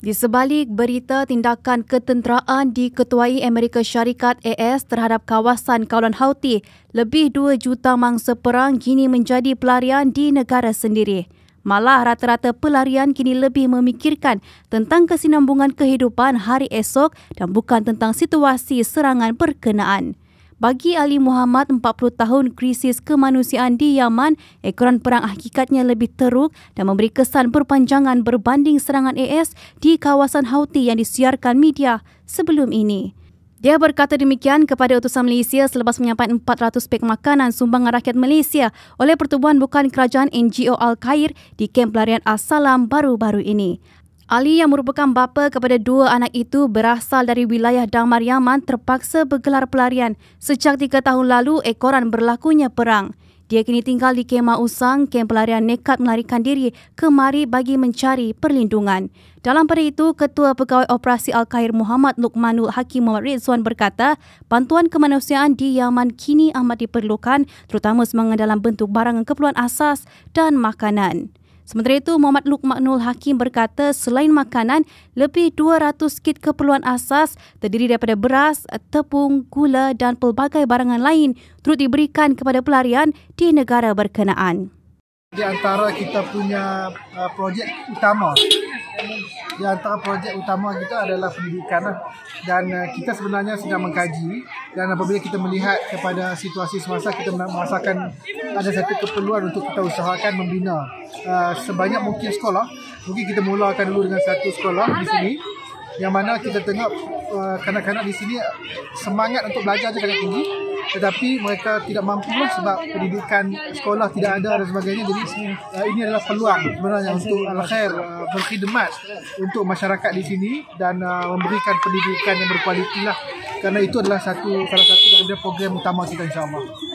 Di sebalik berita tindakan ketenteraan diketuai Amerika Syarikat AS terhadap kawasan Kawalan Houthi, lebih 2 juta mangsa perang kini menjadi pelarian di negara sendiri. Malah rata-rata pelarian kini lebih memikirkan tentang kesinambungan kehidupan hari esok dan bukan tentang situasi serangan berkenaan. Bagi Ali Muhammad, 40 tahun krisis kemanusiaan di Yaman, ekoran perang hakikatnya lebih teruk dan memberi kesan perpanjangan berbanding serangan AS di kawasan Houthi yang disiarkan media sebelum ini. Dia berkata demikian kepada utusan Malaysia selepas menyampaikan 400 pek makanan sumbangan rakyat Malaysia oleh pertubuhan bukan kerajaan NGO Al-Khair di kamp pelarian Assalam baru-baru ini. Ali yang merupakan bapa kepada dua anak itu berasal dari wilayah Damar Yaman terpaksa bergelar pelarian sejak tiga tahun lalu ekoran berlakunya perang. Dia kini tinggal di Kema Usang, kem pelarian nekat melarikan diri kemari bagi mencari perlindungan. Dalam pada itu, Ketua Pegawai Operasi Al-Kair Muhammad Luqmanul Hakim Muhammad Rizwan berkata, bantuan kemanusiaan di Yaman kini amat diperlukan terutama semangat dalam bentuk barangan keperluan asas dan makanan. Sementara itu, Muhammad Luk Maknul Hakim berkata selain makanan, lebih 200 kit keperluan asas terdiri daripada beras, tepung, gula dan pelbagai barangan lain turut diberikan kepada pelarian di negara berkenaan. Di antara kita punya uh, projek utama di antara projek utama kita adalah pendidikan lah. dan uh, kita sebenarnya sedang mengkaji dan apabila kita melihat kepada situasi semasa kita merasakan ada satu keperluan untuk kita usahakan membina uh, sebanyak mungkin sekolah mungkin kita mulakan dulu dengan satu sekolah di sini yang mana kita tengok uh, kanak-kanak di sini semangat untuk belajar sangat tinggi tetapi mereka tidak mampu sebab pendidikan sekolah tidak ada dan sebagainya jadi ini uh, adalah peluang sebenarnya untuk al-khair uh, berkhidmat untuk masyarakat di sini dan uh, memberikan pendidikan yang berkualiti lah kerana itu adalah satu salah satu daripada program utama kita insyaallah